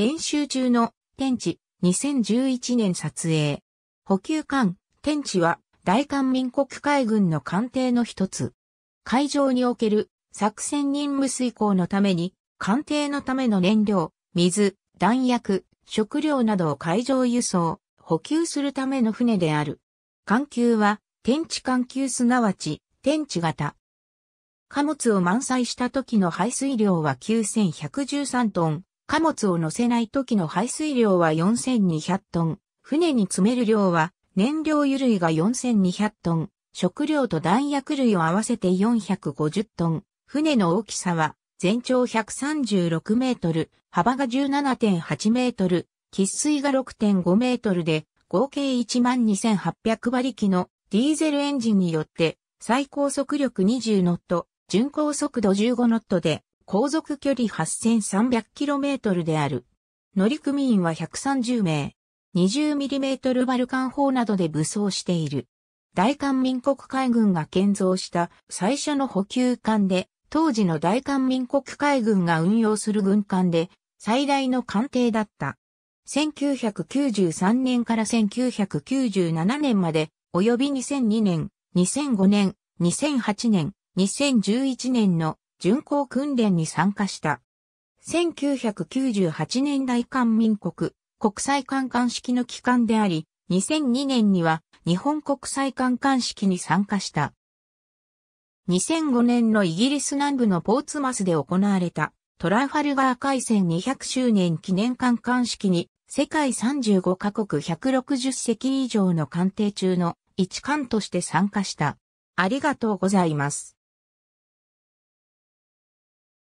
演習中の天地2011年撮影。補給艦天地は大韓民国海軍の艦艇の一つ。海上における作戦任務遂行のために艦艇のための燃料、水、弾薬、食料などを海上輸送、補給するための船である。艦級は天地艦級すなわち天地型。貨物を満載した時の排水量は9113トン、貨物を乗せない時の排水量は4200トン、船に詰める量は燃料油類が4200トン、食料と弾薬類を合わせて450トン、船の大きさは全長136メートル、幅が17.8メートル、喫水が6.5メートルで、合計12,800馬力のディーゼルエンジンによって、最高速力20ノット、巡航速度15ノットで、航続距離 8300km である。乗組員は130名。20mm バルカン砲などで武装している。大韓民国海軍が建造した最初の補給艦で、当時の大韓民国海軍が運用する軍艦で、最大の艦艇だった。1993年から1997年まで、及び2002年、2005年、2008年、2011年の巡航訓練に参加した。1998年大韓民国国際観艦式の機関であり、2002年には日本国際観艦式に参加した。2005年のイギリス南部のポーツマスで行われたトラファルガー海戦200周年記念観艦式に世界35カ国160隻以上の艦艇中の一艦として参加した。ありがとうございます。